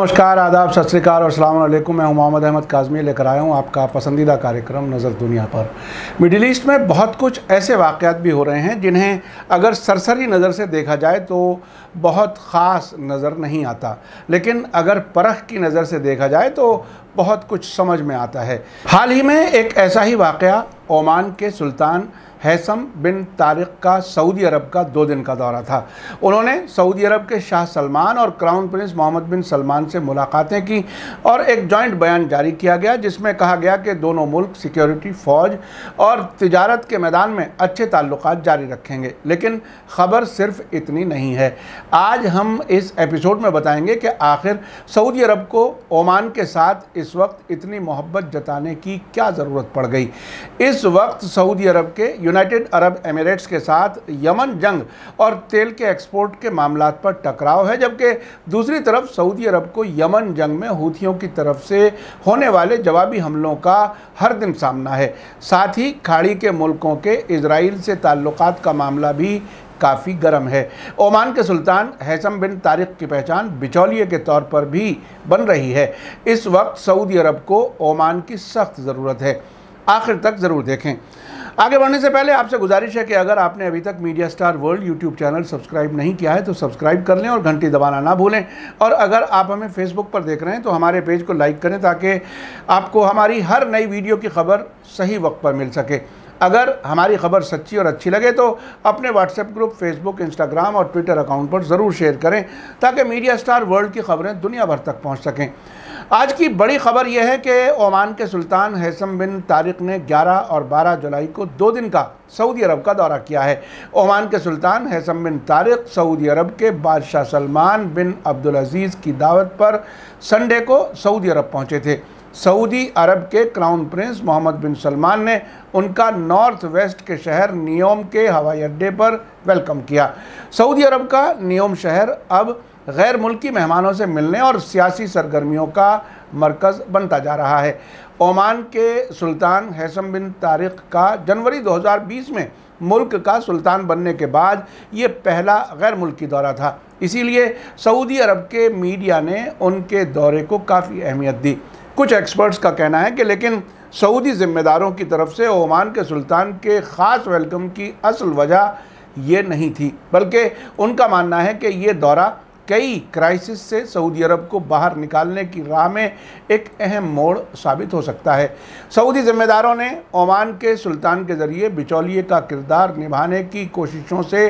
नमस्कार आदाब सत श्रीकाल और सलामकुम मैं मोहम्मद अहमद काजमी लेकर आया हूँ आपका पसंदीदा कार्यक्रम नज़र दुनिया पर मिडिल ईस्ट में बहुत कुछ ऐसे वाक़ात भी हो रहे हैं जिन्हें अगर सरसरी नज़र से देखा जाए तो बहुत ख़ास नज़र नहीं आता लेकिन अगर परख की नज़र से देखा जाए तो बहुत कुछ समझ में आता है हाल ही में एक ऐसा ही वाक़ ओमान के सुल्तान हैसम बिन तारिक का सऊदी अरब का दो दिन का दौरा था उन्होंने सऊदी अरब के शाह सलमान और crown prince Mohammed bin Salman से मुलाकातें की और एक जॉइंट बयान जारी किया गया जिसमें कहा गया कि दोनों मुल्क सिक्योरिटी फ़ौज और तजारत के मैदान में अच्छे ताल्लुक जारी रखेंगे लेकिन ख़बर सिर्फ इतनी नहीं है आज हम इस एपिसोड में बताएंगे कि आखिर सऊदी अरब को ओमान के साथ इस वक्त इतनी मोहब्बत जताने की क्या ज़रूरत पड़ गई इस वक्त सऊदी अरब के यूनाइटेड अरब एमिरेट्स के साथ यमन जंग और तेल के एक्सपोर्ट के मामला पर टकराव है जबकि दूसरी तरफ सऊदी अरब को यमन जंग में हूथियों की तरफ से होने वाले जवाबी हमलों का हर दिन सामना है साथ ही खाड़ी के मुल्कों के इसराइल से ताल्लुक़ का मामला भी काफ़ी गर्म है ओमान के सुल्तान हैसम बिन तारिक की पहचान बिचौलिए के तौर पर भी बन रही है इस वक्त सऊदी अरब को ओमान की सख्त ज़रूरत है आखिर तक ज़रूर देखें आगे बढ़ने से पहले आपसे गुजारिश है कि अगर आपने अभी तक media star world YouTube channel subscribe नहीं किया है तो सब्सक्राइब कर लें और घंटी दबाना ना भूलें और अगर आप हमें फेसबुक पर देख रहे हैं तो हमारे पेज को लाइक करें ताकि आपको हमारी हर नई वीडियो की खबर सही वक्त पर मिल सके अगर हमारी खबर सच्ची और अच्छी लगे तो अपने व्हाट्सएप ग्रुप फेसबुक इंस्टाग्राम और ट्विटर अकाउंट पर ज़रूर शेयर करें ताकि मीडिया स्टार वर्ल्ड की खबरें दुनिया भर तक पहुँच सकें आज की बड़ी खबर यह है कि ओमान के सुल्तान हैसम बिन तारिक ने 11 और 12 जुलाई को दो दिन का सऊदी अरब का दौरा किया है ओमान के सुल्तान Haitham bin Tariq Saudi Arab के बादशाह सलमान बिन अब्दुल अजीज़ की दावत पर संडे को सऊदी अरब पहुंचे थे सऊदी अरब के crown prince Mohammed bin Salman ने उनका नॉर्थ वेस्ट के शहर नियोम के हवाई अड्डे पर वेलकम किया सऊदी अरब का नियोम शहर अब गैर मुल्की मेहमानों से मिलने और सियासी सरगर्मियों का मरकज़ बनता जा रहा है ओमान के सुल्तान हैसम बिन तारिक का जनवरी 2020 में मुल्क का सुल्तान बनने के बाद ये पहला गैर मुल्की दौरा था इसीलिए सऊदी अरब के मीडिया ने उनके दौरे को काफ़ी अहमियत दी कुछ एक्सपर्ट्स का कहना है कि लेकिन सऊदी ज़िम्मेदारों की तरफ से ओमान के सुल्तान के ख़ास वेलकम की असल वजह ये नहीं थी बल्कि उनका मानना है कि ये दौरा कई क्राइसिस से सऊदी अरब को बाहर निकालने की राह में एक अहम मोड़ साबित हो सकता है सऊदी जिम्मेदारों ने ओमान के सुल्तान के ज़रिए बिचौलिए का किरदार निभाने की कोशिशों से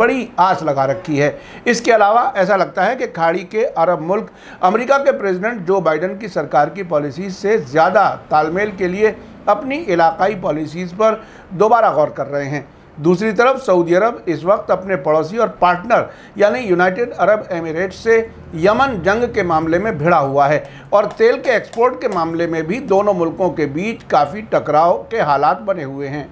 बड़ी आस लगा रखी है इसके अलावा ऐसा लगता है कि खाड़ी के अरब मुल्क अमेरिका के प्रेसिडेंट जो बाइडन की सरकार की पॉलिसी से ज़्यादा तालमेल के लिए अपनी इलाकाई पॉलिसीज़ पर दोबारा गौर कर रहे हैं दूसरी तरफ सऊदी अरब इस वक्त अपने पड़ोसी और पार्टनर यानी यूनाइटेड अरब एमिरेट से यमन जंग के मामले में भिड़ा हुआ है और तेल के एक्सपोर्ट के मामले में भी दोनों मुल्कों के बीच काफ़ी टकराव के हालात बने हुए हैं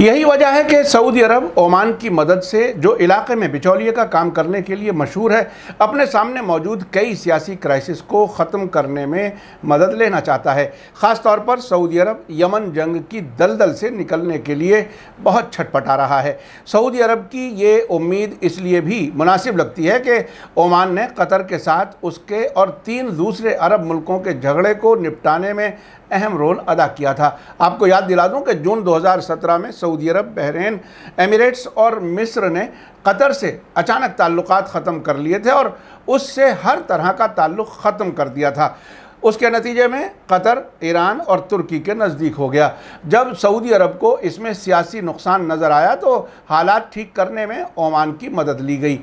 यही वजह है कि सऊदी अरब ओमान की मदद से जो इलाके में बिचौलिए का काम करने के लिए मशहूर है अपने सामने मौजूद कई सियासी क्राइसिस को ख़त्म करने में मदद लेना चाहता है ख़ास तौर पर सऊदी अरब यमन जंग की दलदल से निकलने के लिए बहुत छटपटा रहा है सऊदी अरब की ये उम्मीद इसलिए भी मुनासिब लगती है कि ओमान ने कतर के साथ उसके और तीन दूसरे अरब मुल्कों के झगड़े को निपटाने में अहम रोल अदा किया था आपको याद दिला दूं कि जून 2017 में सऊदी अरब बहरीन एमिरेट्स और मिस्र ने कतर से अचानक ताल्लुकात ख़त्म कर लिए थे और उससे हर तरह का ताल्लुक़ ख़त्म कर दिया था उसके नतीजे में कतर ईरान और तुर्की के नज़दीक हो गया जब सऊदी अरब को इसमें सियासी नुकसान नज़र आया तो हालात ठीक करने में ओमान की मदद ली गई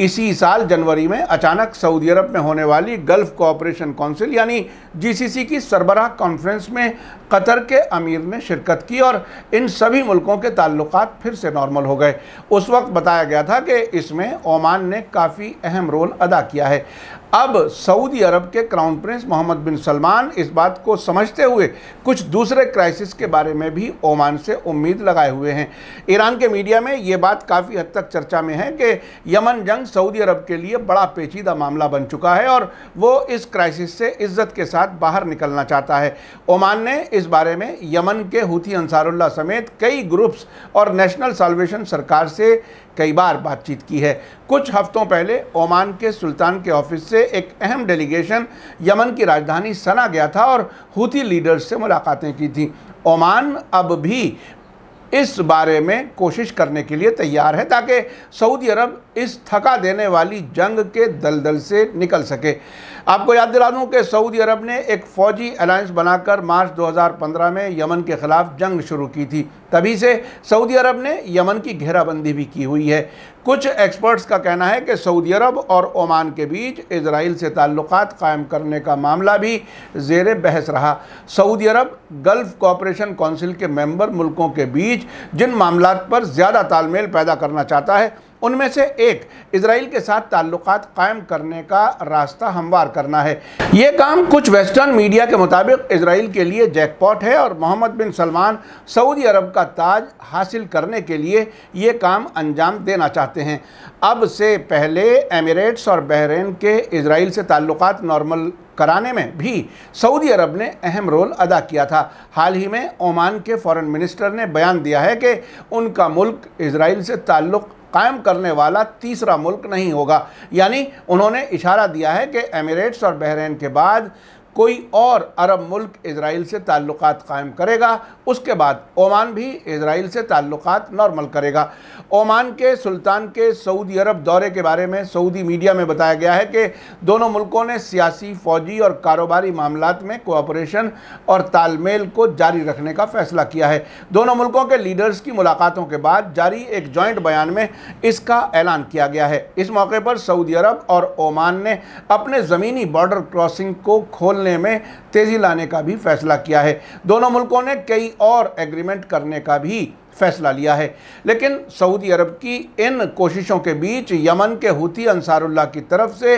इसी साल जनवरी में अचानक सऊदी अरब में होने वाली गल्फ़ कोऑपरेशन काउंसिल यानी जीसीसी की सरबराह कॉन्फ्रेंस में कतर के अमीर ने शिरकत की और इन सभी मुल्कों के ताल्लुक फिर से नॉर्मल हो गए उस वक्त बताया गया था कि इसमें ओमान ने काफ़ी अहम रोल अदा किया है अब सऊदी अरब के crown prince Mohammed bin Salman इस बात को समझते हुए कुछ दूसरे क्राइसिस के बारे में भी ओमान से उम्मीद लगाए हुए हैं ईरान के मीडिया में ये बात काफ़ी हद तक चर्चा में है कि यमन जंग सऊदी अरब के लिए बड़ा पेचीदा मामला बन चुका है और वो इस क्राइसिस से इज्जत के साथ बाहर निकलना चाहता है ओमान ने इस बारे में यमन के हूथी अंसारुल्ला समेत कई ग्रुप्स और नेशनल सॉल्वेशन सरकार से कई बार बातचीत की है कुछ हफ्तों पहले ओमान के सुल्तान के ऑफिस से से एक अहम डेलीगेशन यमन की राजधानी सना गया था और हूती लीडर्स से मुलाकातें की थी ओमान अब भी इस बारे में कोशिश करने के लिए तैयार है ताकि सऊदी अरब इस थका देने वाली जंग के दलदल से निकल सके आपको याद दिला दूँ कि सऊदी अरब ने एक फ़ौजी अलायंस बनाकर मार्च 2015 में यमन के ख़िलाफ़ जंग शुरू की थी तभी से सऊदी अरब ने यमन की घेराबंदी भी की हुई है कुछ एक्सपर्ट्स का कहना है कि सऊदी अरब और ओमान के बीच इसराइल से ताल्लुक़ कायम करने का मामला भी जेर बहस रहा Saudi Arab Gulf Cooperation Council के मेंबर मुल्कों के बीच जिन मामला पर ज़्यादा तालमेल पैदा करना चाहता है उनमें से एक इसराइल के साथ ताल्लुक कायम करने का रास्ता हमवार करना है ये काम कुछ वेस्टर्न मीडिया के मुताबिक इसराइल के लिए जैकपॉट है और Mohammed bin Salman Saudi Arab का ताज हासिल करने के लिए ये काम अंजाम देना चाहते हैं अब से पहले एमिरेट्स और बहरीन के इसराइल से ताल्लुक नॉर्मल कराने में भी सऊदी अरब ने अहम रोल अदा किया था हाल ही में ओमान के फॉरेन मिनिस्टर ने बयान दिया है कि उनका मुल्क इसराइल से ताल्लुक़ कायम करने वाला तीसरा मुल्क नहीं होगा यानी उन्होंने इशारा दिया है कि एमिरेट्स और बहरीन के बाद कोई और अरब मुल्क इसराइल से ताल्लुक़ कायम करेगा उसके बाद ओमान भी इसराइल से ताल्लुक़ नॉर्मल करेगा ओमान के सुल्तान के सऊदी अरब दौरे के बारे में सऊदी मीडिया में बताया गया है कि दोनों मुल्कों ने सियासी फौजी और कारोबारी मामला में कोऑपरेशन और तालमेल को जारी रखने का फैसला किया है दोनों मुल्कों के लीडर्स की मुलाकातों के बाद जारी एक जॉइंट बयान में इसका ऐलान किया गया है इस मौके पर सऊदी अरब और ओमान ने अपने ज़मीनी बॉर्डर क्रॉसिंग को खोल खोलने में तेज़ी लाने का भी फैसला किया है दोनों मुल्कों ने कई और एग्रीमेंट करने का भी फैसला लिया है लेकिन सऊदी अरब की इन कोशिशों के बीच यमन के हूती अंसारुल्लाह की तरफ से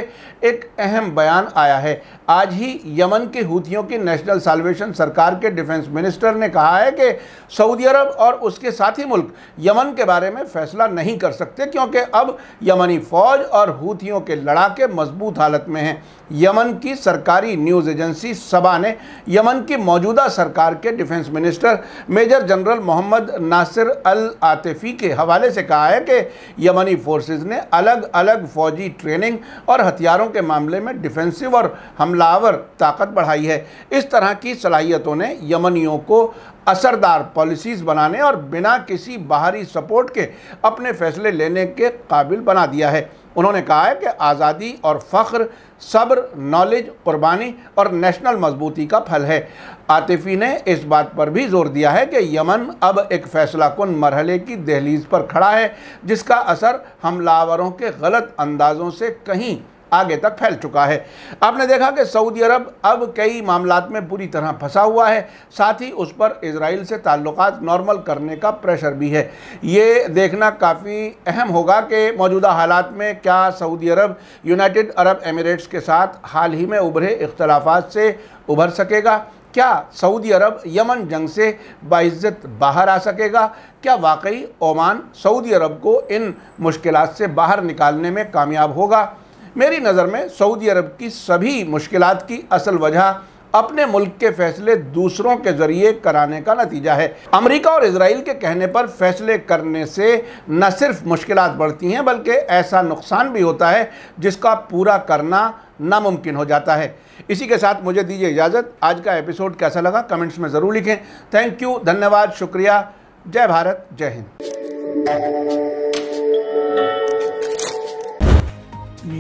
एक अहम बयान आया है आज ही यमन के हूतियों की नेशनल सालवेशन सरकार के डिफेंस मिनिस्टर ने कहा है कि सऊदी अरब और उसके साथी मुल्क यमन के बारे में फैसला नहीं कर सकते क्योंकि अब यमनी फ़ौज और हूतियों के लड़ाके मजबूत हालत में हैं यमन की सरकारी न्यूज़ एजेंसी सबा ने यमन की मौजूदा सरकार के defence minister major general Mohammed ना नासिर अल आतिफ़ी के हवाले से कहा है कि यमनी फोर्सेस ने अलग अलग फौजी ट्रेनिंग और हथियारों के मामले में डिफेंसिव और हमलावर ताकत बढ़ाई है इस तरह की सलाहियतों ने यमनियों को असरदार पॉलिसीज़ बनाने और बिना किसी बाहरी सपोर्ट के अपने फैसले लेने के काबिल बना दिया है उन्होंने कहा है कि आज़ादी और फ़ख्र सब्र नॉलेज क़ुरबानी और नेशनल मजबूती का फल है आतिफी ने इस बात पर भी जोर दिया है कि यमन अब एक फैसला कन मरहले की दहलीज पर खड़ा है जिसका असर हमलावरों के गलत अंदाज़ों से कहीं आगे तक फैल चुका है आपने देखा कि सऊदी अरब अब कई मामला में पूरी तरह फंसा हुआ है साथ ही उस पर इसराइल से ताल्लुक नॉर्मल करने का प्रेशर भी है ये देखना काफ़ी अहम होगा कि मौजूदा हालात में क्या Saudi Arab United Arab Emirates के साथ हाल ही में उभरे इख्तलाफ से उभर सकेगा क्या सऊदी अरब यमन जंग से बाइज़त बाहर आ सकेगा क्या वाकई ओमान सऊदी अरब को इन मुश्किल से बाहर निकालने में कामयाब होगा मेरी नज़र में सऊदी अरब की सभी मुश्किल की असल वजह अपने मुल्क के फैसले दूसरों के जरिए कराने का नतीजा है अमेरिका और इसराइल के कहने पर फैसले करने से न सिर्फ मुश्किल बढ़ती हैं बल्कि ऐसा नुकसान भी होता है जिसका पूरा करना नामुमकिन हो जाता है इसी के साथ मुझे दीजिए इजाज़त आज का एपिसोड कैसा लगा कमेंट्स में ज़रूर लिखें थैंक यू धन्यवाद शुक्रिया जय भारत जय हिंद